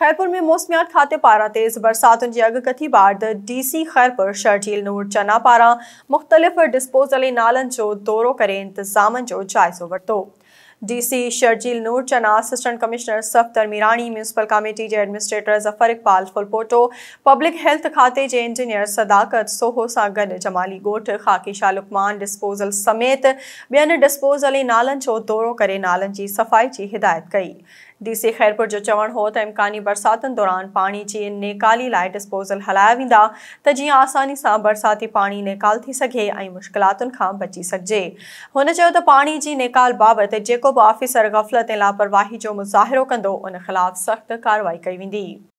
खैरपुर में मौसमियात खाते पारा तेज़ बरसात के अगकथी बाद डीसी ख़ैरपुर शर्जील नूर चना पारा मुख़्तलिफ़ डिस्पोज़ली नालन जो दौरो कर इंतजाम जो जायजो वरतो DC Sharjeel Noor Channa assistant commissioner Safdar Mirani municipal committee के administrator Zafar Iqbal Phulpoto public health खाते के इंजीनियर सदाकत सोहो सां गड जमाली गोठ ख़ाकी शालुकमान डिस्पोज़ल समेत बेन डिस्पोजल नालन जो दौरों कर नालन की सफ़ाई की हिदायत कई डीसी ख़ैरपुर जो चवण हो तो इम्कानी बरसात दौरान पानी की नेकाली लाइ डिस्पोज़ल हलाया वा तो जी आसानी से बरसाती पानी नेकाल थी सके मुश्किल बची सघिजे तो पानी की नेकाल बाबत जो को बि आफ़िसर गफ़लत ऐं लापरवाही जो मुज़ाहिरो कंदो उन ख़िलाफ़ सख़्तु कारवाई कई वेंदी